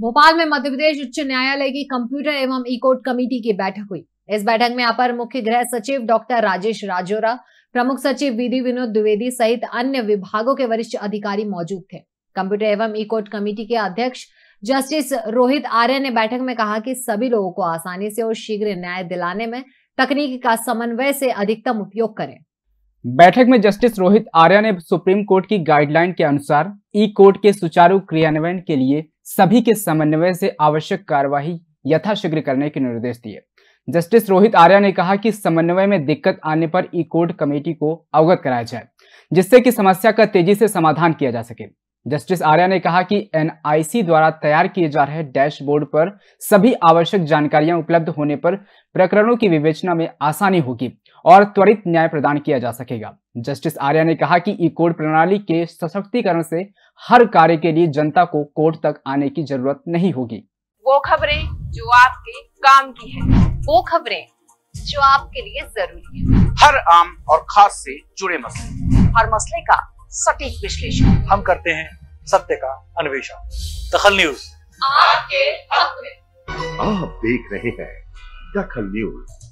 भोपाल में मध्य प्रदेश उच्च न्यायालय की कंप्यूटर एवं ई कोर्ट कमेटी की बैठक हुई इस बैठक में अपर मुख्य गृह सचिव डॉक्टर राजेश राजोरा प्रमुख सचिव विधि विनोद द्विवेदी सहित अन्य विभागों के वरिष्ठ अधिकारी मौजूद थे कंप्यूटर एवं ई कोर्ट कमेटी के अध्यक्ष जस्टिस रोहित आर्य ने बैठक में कहा कि सभी लोगों को आसानी से और शीघ्र न्याय दिलाने में तकनीक का समन्वय से अधिकतम उपयोग करें बैठक में जस्टिस रोहित आर्या ने सुप्रीम कोर्ट की गाइडलाइन के अनुसार ई कोर्ट के सुचारू क्रियान्वयन के लिए सभी के समन्वय से आवश्यक कार्यवाही यथाशीघ्र करने के निर्देश दिए जस्टिस रोहित आर्या ने कहा कि समन्वय में दिक्कत आने पर ई कोर्ट कमेटी को अवगत कराया जाए जिससे कि समस्या का तेजी से समाधान किया जा सके जस्टिस आर्या ने कहा कि एनआईसी द्वारा तैयार किए जा रहे डैशबोर्ड पर सभी आवश्यक जानकारियां उपलब्ध होने पर प्रकरणों की विवेचना में आसानी होगी और त्वरित न्याय प्रदान किया जा सकेगा जस्टिस आर्या ने कहा कि ई कोर्ट प्रणाली के सशक्तिकरण से हर कार्य के लिए जनता को कोर्ट तक आने की जरूरत नहीं होगी वो खबरें जो आपके काम की है वो खबरें जो आपके लिए जरूरी है हर आम और खास से जुड़े मसले हर मसले का सटीक विश्लेषण हम करते हैं सत्य का अन्वेषण दखल न्यूज आपके हक में आप देख रहे हैं दखल न्यूज